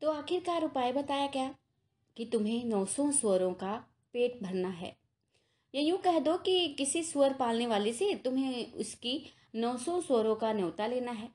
तो आखिरकार उपाय बताया क्या कि तुम्हें नौ सौ स्वरों का पेट भरना है या यूँ कह दो कि किसी स्वर पालने वाले से तुम्हें उसकी नौ सौ स्वरों का न्योता लेना है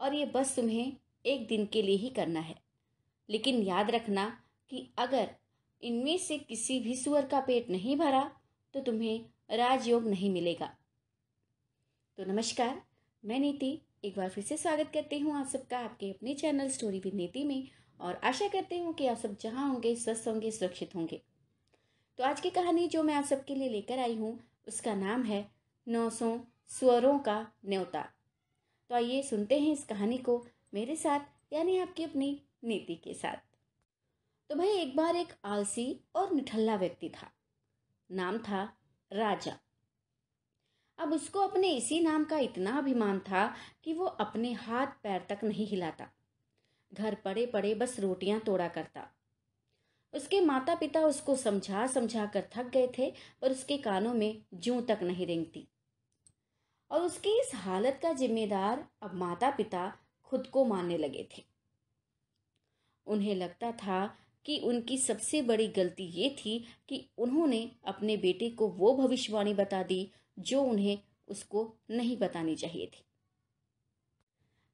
और ये बस तुम्हें एक दिन के लिए ही करना है लेकिन याद रखना कि अगर इनमें से किसी भी सुअर का पेट नहीं भरा तो तुम्हें राजयोग नहीं मिलेगा तो नमस्कार मैं नीति एक बार फिर से स्वागत करती हूँ आप सबका आपके अपने चैनल स्टोरी विद नीति में और आशा करती हूँ कि आप सब जहाँ होंगे स्वस्थ होंगे सुरक्षित होंगे तो आज की कहानी जो मैं आप सबके लिए लेकर आई हूँ उसका नाम है नौ सौ स्वरों का न्योता तो आइए सुनते हैं इस कहानी को मेरे साथ यानी आपकी अपनी नीति के साथ तो भाई एक बार एक आलसी और निठल्ला व्यक्ति था नाम था राजा अब उसको अपने इसी नाम का इतना अभिमान था कि वो अपने हाथ पैर तक नहीं हिलाता घर पड़े पड़े बस रोटियां तोड़ा करता उसके माता पिता उसको समझा समझा कर थक गए थे पर उसके कानों में जू तक नहीं रेंगती और उसकी इस हालत का जिम्मेदार अब माता पिता खुद को मानने लगे थे उन्हें लगता था कि उनकी सबसे बड़ी गलती ये थी कि उन्होंने अपने बेटे को वो भविष्यवाणी बता दी जो उन्हें उसको नहीं बतानी चाहिए थी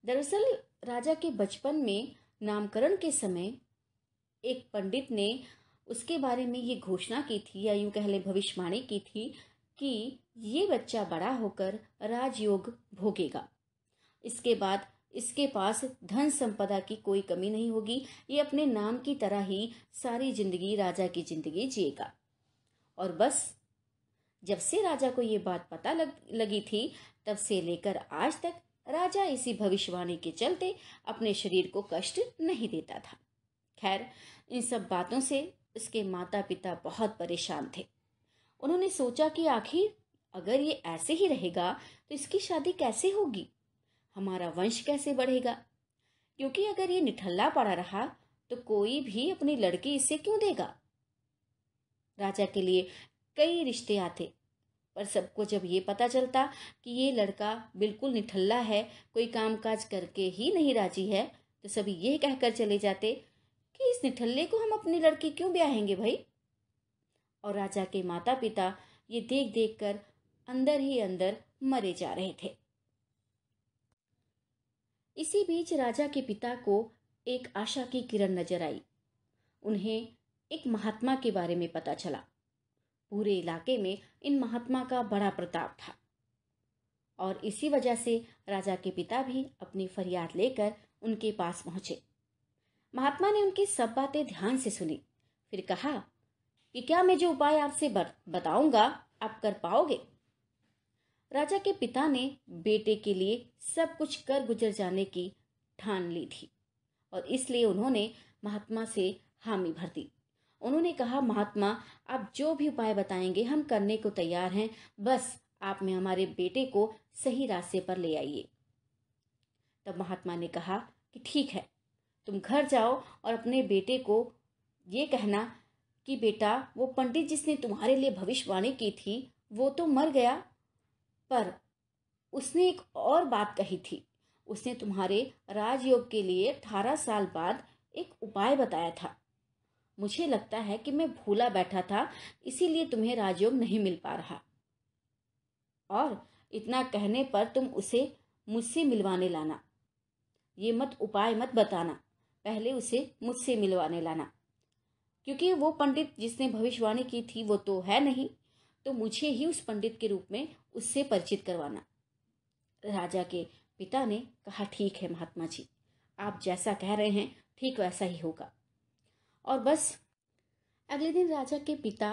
दरअसल राजा के बचपन में नामकरण के समय एक पंडित ने उसके बारे में ये घोषणा की थी या यूँ कह लें भविष्यवाणी की थी कि ये बच्चा बड़ा होकर राजयोग भोगेगा इसके बाद इसके पास धन संपदा की कोई कमी नहीं होगी ये अपने नाम की तरह ही सारी जिंदगी राजा की जिंदगी जिएगा और बस जब से राजा को ये बात पता लग लगी थी तब से लेकर आज तक राजा इसी भविष्यवाणी के चलते अपने शरीर को कष्ट नहीं देता था खैर इन सब बातों से उसके माता पिता बहुत परेशान थे उन्होंने सोचा कि आखिर अगर ये ऐसे ही रहेगा तो इसकी शादी कैसे होगी हमारा वंश कैसे बढ़ेगा क्योंकि अगर ये निठल्ला पड़ा रहा तो कोई भी अपनी लड़की इसे क्यों देगा राजा के लिए कई रिश्ते आते पर सबको जब ये पता चलता कि ये लड़का बिल्कुल निठल्ला है कोई काम काज करके ही नहीं राजी है तो सभी ये कहकर चले जाते कि इस निठल्ले को हम अपनी लड़की क्यों ब्याहेंगे भाई और राजा के माता पिता ये देख देख कर अंदर ही अंदर मरे जा रहे थे इसी बीच राजा के पिता को एक आशा की किरण नजर आई उन्हें एक महात्मा के बारे में पता चला पूरे इलाके में इन महात्मा का बड़ा प्रताप था और इसी वजह से राजा के पिता भी अपनी फरियाद लेकर उनके पास पहुंचे महात्मा ने उनकी सब बातें ध्यान से सुनी फिर कहा कि क्या मैं जो उपाय आपसे बताऊंगा आप कर पाओगे राजा के पिता ने बेटे के लिए सब कुछ कर गुजर जाने की ठान ली थी और इसलिए उन्होंने महात्मा से हामी भर दी उन्होंने कहा महात्मा आप जो भी उपाय बताएंगे हम करने को तैयार हैं बस आप में हमारे बेटे को सही रास्ते पर ले आइए तब महात्मा ने कहा कि ठीक है तुम घर जाओ और अपने बेटे को ये कहना कि बेटा वो पंडित जिसने तुम्हारे लिए भविष्यवाणी की थी वो तो मर गया पर उसने एक और बात कही थी उसने तुम्हारे राजयोग के लिए अठारह साल बाद एक उपाय बताया था मुझे लगता है कि मैं भूला बैठा था इसीलिए तुम्हें राजयोग नहीं मिल पा रहा और इतना कहने पर तुम उसे मुझसे मिलवाने लाना ये मत उपाय मत बताना पहले उसे मुझसे मिलवाने लाना क्योंकि वो पंडित जिसने भविष्यवाणी की थी वो तो है नहीं तो मुझे ही उस पंडित के रूप में उससे परिचित करवाना राजा के पिता ने कहा ठीक है महात्मा जी आप जैसा कह रहे हैं ठीक वैसा ही होगा और बस अगले दिन राजा के पिता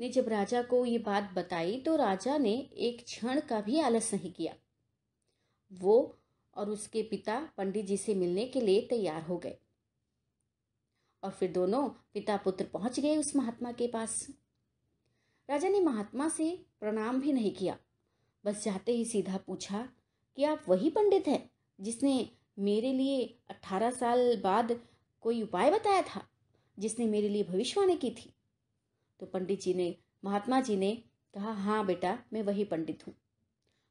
ने जब राजा को ये बात बताई तो राजा ने एक क्षण का भी आलस नहीं किया वो और उसके पिता पंडित जी से मिलने के लिए तैयार हो गए और फिर दोनों पिता पुत्र पहुंच गए उस महात्मा के पास राजा ने महात्मा से प्रणाम भी नहीं किया बस जाते ही सीधा पूछा कि आप वही पंडित हैं जिसने मेरे लिए अट्ठारह साल बाद कोई उपाय बताया था जिसने मेरे लिए भविष्यवाणी की थी तो पंडित जी ने महात्मा जी ने कहा हाँ बेटा मैं वही पंडित हूँ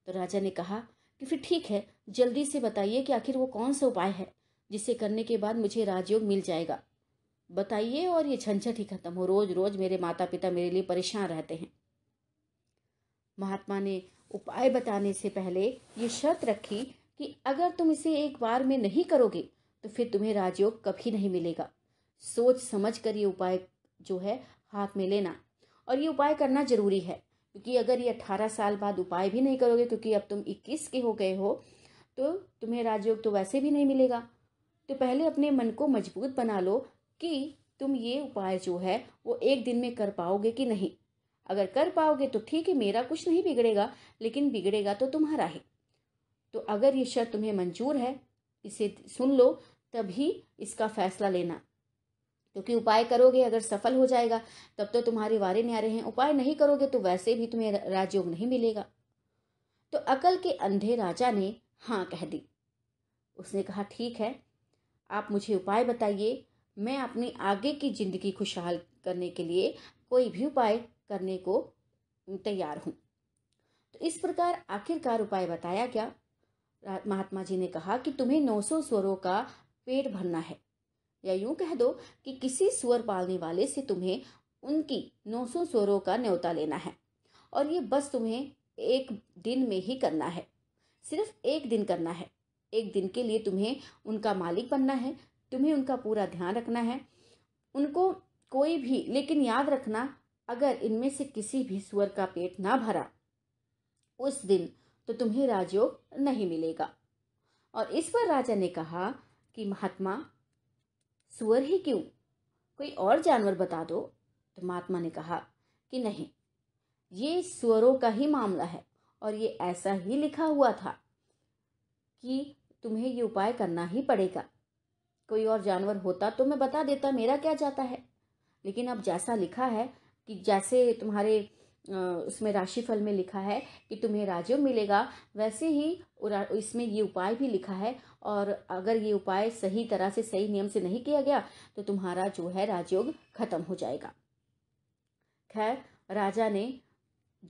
तो राजा ने कहा कि फिर ठीक है जल्दी से बताइए कि आखिर वो कौन सा उपाय है जिसे करने के बाद मुझे राजयोग मिल जाएगा बताइए और ये झंझट ही खत्म हो रोज रोज मेरे माता पिता मेरे लिए परेशान रहते हैं महात्मा ने उपाय बताने से पहले ये शर्त रखी कि अगर तुम इसे एक बार में नहीं करोगे तो फिर तुम्हें राजयोग कभी नहीं मिलेगा सोच समझ कर ये उपाय जो है हाथ में लेना और ये उपाय करना ज़रूरी है क्योंकि अगर ये अट्ठारह साल बाद उपाय भी नहीं करोगे क्योंकि अब तुम इक्कीस के हो गए हो तो तुम्हें राजयोग तो वैसे भी नहीं मिलेगा तो पहले अपने मन को मजबूत बना लो कि तुम ये उपाय जो है वो एक दिन में कर पाओगे कि नहीं अगर कर पाओगे तो ठीक है मेरा कुछ नहीं बिगड़ेगा लेकिन बिगड़ेगा तो तुम्हारा ही तो अगर ये शर्त तुम्हें मंजूर है इसे सुन लो तभी इसका फैसला लेना क्योंकि उपाय करोगे अगर सफल हो जाएगा तब तो तुम्हारे वारे न्यारे हैं उपाय नहीं करोगे तो वैसे भी तुम्हें राजयोग नहीं मिलेगा तो अकल के अंधे राजा ने हाँ कह दी उसने कहा ठीक है आप मुझे उपाय बताइए मैं अपनी आगे की ज़िंदगी खुशहाल करने के लिए कोई भी उपाय करने को तैयार हूँ तो इस प्रकार आखिरकार उपाय बताया गया महात्मा जी ने कहा कि तुम्हें 900 स्वरों का पेट भरना है या यूं कह दो कि किसी सुअर पालने वाले से तुम्हें उनकी 900 सुअरों का न्योता लेना है और ये बस तुम्हें एक दिन में ही करना है सिर्फ एक दिन करना है एक दिन के लिए तुम्हें उनका मालिक बनना है तुम्हें उनका पूरा ध्यान रखना है उनको कोई भी लेकिन याद रखना अगर इनमें से किसी भी सुअर का पेट ना भरा उस दिन तो तुम्हें राजयोग नहीं मिलेगा और इस पर राजा ने कहा कि महात्मा सुअर ही क्यों कोई और जानवर बता दो तो महात्मा ने कहा कि नहीं ये सुअरों का ही मामला है और ये ऐसा ही लिखा हुआ था कि तुम्हें ये उपाय करना ही पड़ेगा कोई और जानवर होता तो मैं बता देता मेरा क्या जाता है लेकिन अब जैसा लिखा है कि जैसे तुम्हारे उसमें राशिफल में लिखा है कि तुम्हें राजयोग मिलेगा वैसे ही इसमें ये उपाय भी लिखा है और अगर ये उपाय सही तरह से सही नियम से नहीं किया गया तो तुम्हारा जो है राजयोग खत्म हो जाएगा खैर राजा ने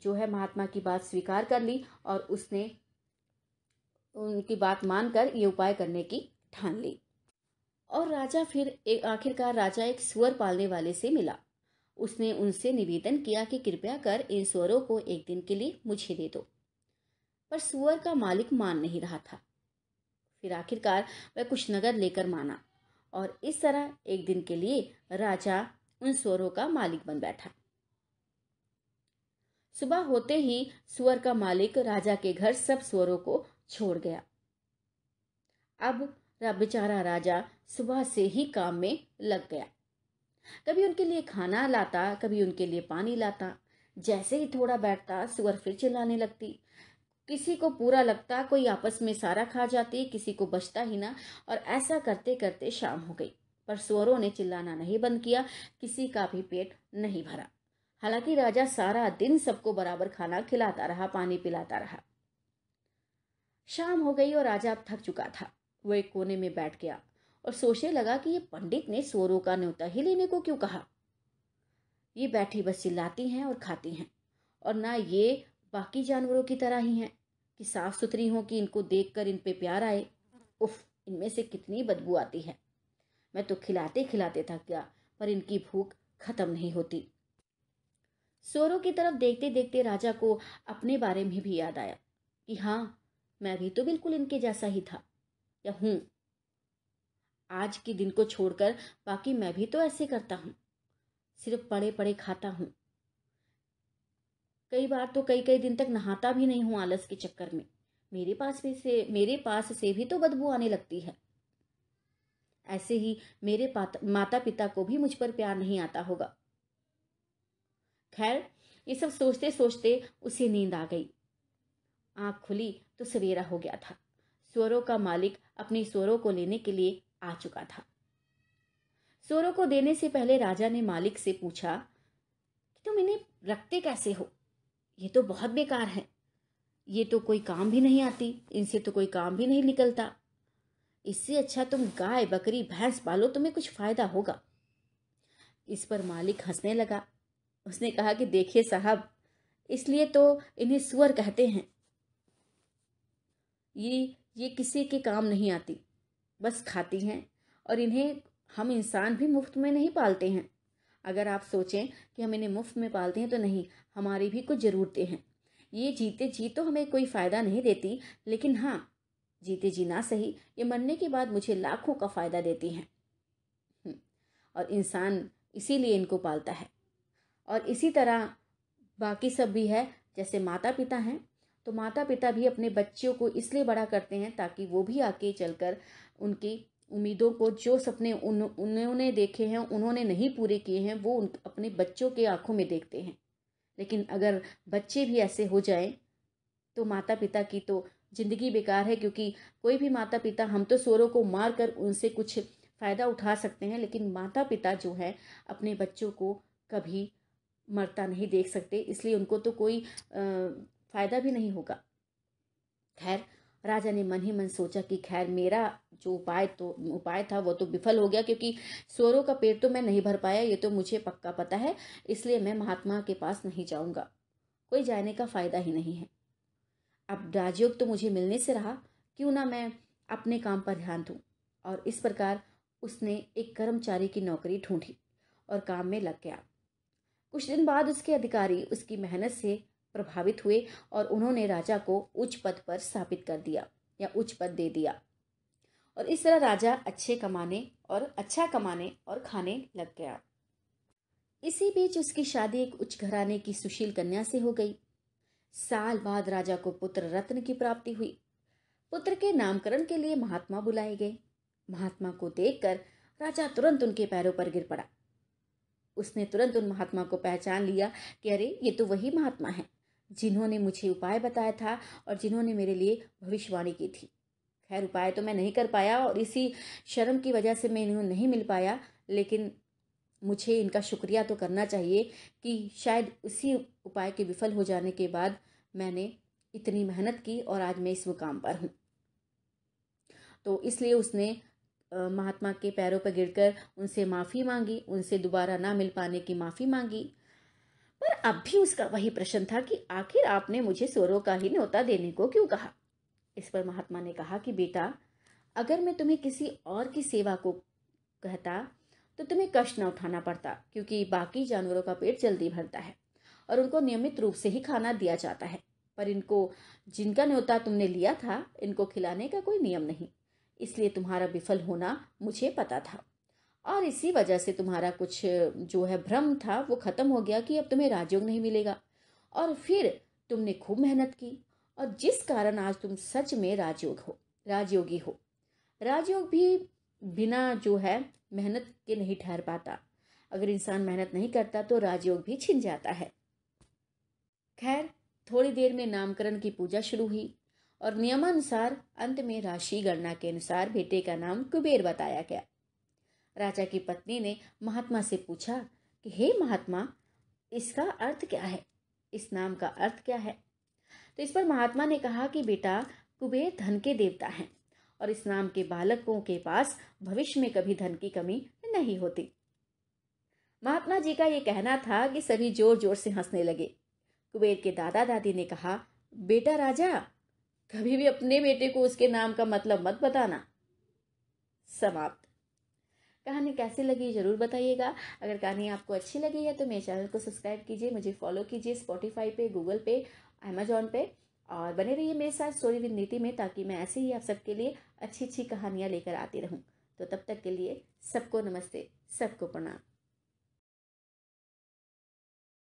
जो है महात्मा की बात स्वीकार कर ली और उसने उनकी बात मानकर ये उपाय करने की ठान ली और राजा फिर एक आखिरकार राजा एक सुअर पालने वाले से मिला उसने उनसे निवेदन किया कि कृपया कर इन सुअरों को एक दिन के लिए मुझे दे दो पर सुअर का मालिक मान नहीं रहा था फिर आखिरकार वह कुछ नगद लेकर माना और इस तरह एक दिन के लिए राजा उन सुअरों का मालिक बन बैठा सुबह होते ही सुअर का मालिक राजा के घर सब सुअरों को छोड़ गया अब बेचारा राजा सुबह से ही काम में लग गया कभी उनके लिए खाना लाता कभी उनके लिए पानी लाता जैसे ही थोड़ा बैठता सुअर फिर चिल्लाने लगती किसी को पूरा लगता कोई आपस में सारा खा जाती किसी को बचता ही ना और ऐसा करते करते शाम हो गई पर सुअरों ने चिल्लाना नहीं बंद किया किसी का भी पेट नहीं भरा हालांकि राजा सारा दिन सबको बराबर खाना खिलाता रहा पानी पिलाता रहा शाम हो गई और राजा अब थक चुका था वो एक कोने में बैठ गया और सोचने लगा कि ये पंडित ने सोरों का न्योता ही लेने को क्यों कहा ये बैठी बस चिल्लाती हैं और खाती हैं और ना ये बाकी जानवरों की तरह ही हैं कि साफ सुथरी हों कि इनको देख इन पे प्यार आए उफ इनमें से कितनी बदबू आती है मैं तो खिलाते खिलाते थक गया पर इनकी भूख खत्म नहीं होती सोरों की तरफ देखते देखते राजा को अपने बारे में भी याद आया कि हाँ मैं भी तो बिल्कुल इनके जैसा ही था या हूँ आज के दिन को छोड़कर बाकी मैं भी तो ऐसे करता हूँ सिर्फ पड़े पड़े खाता हूँ कई बार तो कई कई दिन तक नहाता भी नहीं हूँ आलस के चक्कर में मेरे पास भी से मेरे पास से भी तो बदबू आने लगती है ऐसे ही मेरे माता पिता को भी मुझ पर प्यार नहीं आता होगा खैर ये सब सोचते सोचते उसे नींद आ गई आंख खुली तो सवेरा हो गया था स्वरों का मालिक अपने स्वरों को लेने के लिए आ चुका था सोरों को देने से पहले राजा ने मालिक से पूछा कि तुम इन्हें रखते कैसे हो ये तो बहुत बेकार है ये तो कोई काम भी नहीं आती इनसे तो कोई काम भी नहीं निकलता इससे अच्छा तुम गाय बकरी भैंस पालो तुम्हें कुछ फायदा होगा इस पर मालिक हंसने लगा उसने कहा कि देखिए साहब इसलिए तो इन्हें सुअर कहते हैं ये ये किसी के काम नहीं आती बस खाती हैं और इन्हें हम इंसान भी मुफ्त में नहीं पालते हैं अगर आप सोचें कि हम इन्हें मुफ्त में पालते हैं तो नहीं हमारी भी कुछ ज़रूरतें हैं ये जीते जी तो हमें कोई फ़ायदा नहीं देती लेकिन हाँ जीते जी ना सही ये मरने के बाद मुझे लाखों का फ़ायदा देती हैं हम्म, और इंसान इसीलिए इनको पालता है और इसी तरह बाकी सब भी है जैसे माता पिता हैं तो माता पिता भी अपने बच्चों को इसलिए बड़ा करते हैं ताकि वो भी आगे चलकर उनकी उम्मीदों को जो सपने उन उन्होंने देखे हैं उन्होंने नहीं पूरे किए हैं वो उन अपने बच्चों के आँखों में देखते हैं लेकिन अगर बच्चे भी ऐसे हो जाएं तो माता पिता की तो ज़िंदगी बेकार है क्योंकि कोई भी माता पिता हम तो सोरों को मार कर उनसे कुछ फ़ायदा उठा सकते हैं लेकिन माता पिता जो है अपने बच्चों को कभी मरता नहीं देख सकते इसलिए उनको तो कोई आ, फायदा भी नहीं होगा खैर राजा ने मन ही मन सोचा कि खैर मेरा जो उपाय तो उपाय था वो तो विफल हो गया क्योंकि स्वरों का पेट तो मैं नहीं भर पाया ये तो मुझे पक्का पता है इसलिए मैं महात्मा के पास नहीं जाऊंगा कोई जाने का फायदा ही नहीं है अब राजयोग तो मुझे मिलने से रहा क्यों ना मैं अपने काम पर ध्यान दूँ और इस प्रकार उसने एक कर्मचारी की नौकरी ढूंढी और काम में लग गया कुछ दिन बाद उसके अधिकारी उसकी मेहनत से प्रभावित हुए और उन्होंने राजा को उच्च पद पर स्थापित कर दिया या उच्च पद दे दिया और इस तरह राजा अच्छे कमाने और अच्छा कमाने और खाने लग गया इसी बीच उसकी शादी एक उच्च घराने की सुशील कन्या से हो गई साल बाद राजा को पुत्र रत्न की प्राप्ति हुई पुत्र के नामकरण के लिए महात्मा बुलाए गए महात्मा को देखकर राजा तुरंत उनके पैरों पर गिर पड़ा उसने तुरंत उन महात्मा को पहचान लिया कि अरे ये तो वही महात्मा है जिन्होंने मुझे उपाय बताया था और जिन्होंने मेरे लिए भविष्यवाणी की थी खैर उपाय तो मैं नहीं कर पाया और इसी शर्म की वजह से मैं इन्हें नहीं मिल पाया लेकिन मुझे इनका शुक्रिया तो करना चाहिए कि शायद उसी उपाय के विफल हो जाने के बाद मैंने इतनी मेहनत की और आज मैं इस मुकाम पर हूँ तो इसलिए उसने महात्मा के पैरों पर गिरकर उनसे माफ़ी मांगी उनसे दोबारा ना मिल पाने की माफ़ी मांगी अब भी उसका वही प्रश्न था कि आखिर आपने मुझे सोरों का ही न्योता देने को क्यों कहा इस पर महात्मा ने कहा कि बेटा अगर मैं तुम्हें किसी और की सेवा को कहता तो तुम्हें कष्ट न उठाना पड़ता क्योंकि बाकी जानवरों का पेट जल्दी भरता है और उनको नियमित रूप से ही खाना दिया जाता है पर इनको जिनका न्योता तुमने लिया था इनको खिलाने का कोई नियम नहीं इसलिए तुम्हारा विफल होना मुझे पता था और इसी वजह से तुम्हारा कुछ जो है भ्रम था वो ख़त्म हो गया कि अब तुम्हें राजयोग नहीं मिलेगा और फिर तुमने खूब मेहनत की और जिस कारण आज तुम सच में राजयोग हो राजयोगी हो राजयोग भी बिना जो है मेहनत के नहीं ठहर पाता अगर इंसान मेहनत नहीं करता तो राजयोग भी छिन जाता है खैर थोड़ी देर में नामकरण की पूजा शुरू हुई और नियमानुसार अंत में राशि गणना के अनुसार बेटे का नाम कुबेर बताया गया राजा की पत्नी ने महात्मा से पूछा कि हे महात्मा इसका अर्थ क्या है इस नाम का अर्थ क्या है तो इस पर महात्मा ने कहा कि बेटा कुबेर धन के देवता हैं और इस नाम के बालकों के पास भविष्य में कभी धन की कमी नहीं होती महात्मा जी का ये कहना था कि सभी जोर जोर से हंसने लगे कुबेर के दादा दादी ने कहा बेटा राजा कभी भी अपने बेटे को उसके नाम का मतलब मत बताना समाप्त कहानी कैसी लगी ज़रूर बताइएगा अगर कहानी आपको अच्छी लगी है तो मेरे चैनल को सब्सक्राइब कीजिए मुझे फॉलो कीजिए स्पॉटीफाई पे गूगल पे अमेजोन पे और बने रहिए मेरे साथ स्टोरी विद नीति में ताकि मैं ऐसे ही आप सबके लिए अच्छी अच्छी कहानियाँ लेकर आती रहूँ तो तब तक के लिए सबको नमस्ते सबको प्रणाम